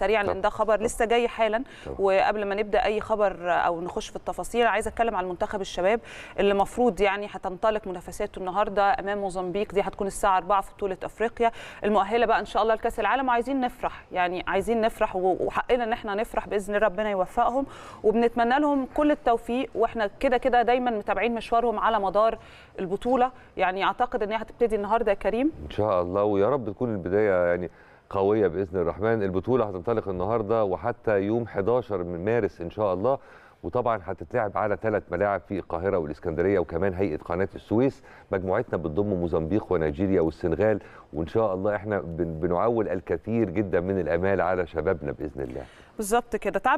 سريعا لان ده خبر لسه جاي حالا وقبل ما نبدا اي خبر او نخش في التفاصيل عايز اتكلم على منتخب الشباب اللي المفروض يعني هتنطلق منافساته النهارده امام موزمبيق دي هتكون الساعه 4 في بطوله افريقيا المؤهله بقى ان شاء الله لكاس العالم وعايزين نفرح يعني عايزين نفرح وحقنا ان احنا نفرح باذن ربنا يوفقهم وبنتمنى لهم كل التوفيق واحنا كده كده دايما متابعين مشوارهم على مدار البطوله يعني اعتقد ان هي هتبتدي النهارده يا كريم ان شاء الله ويا رب تكون البدايه يعني قويه باذن الرحمن البطوله هتنطلق النهارده وحتى يوم 11 من مارس ان شاء الله وطبعا هتتلعب على ثلاث ملاعب في القاهره والاسكندريه وكمان هيئه قناه السويس مجموعتنا بتضم موزمبيق ونيجيريا والسنغال وان شاء الله احنا بنعول الكثير جدا من الامال على شبابنا باذن الله بالظبط كده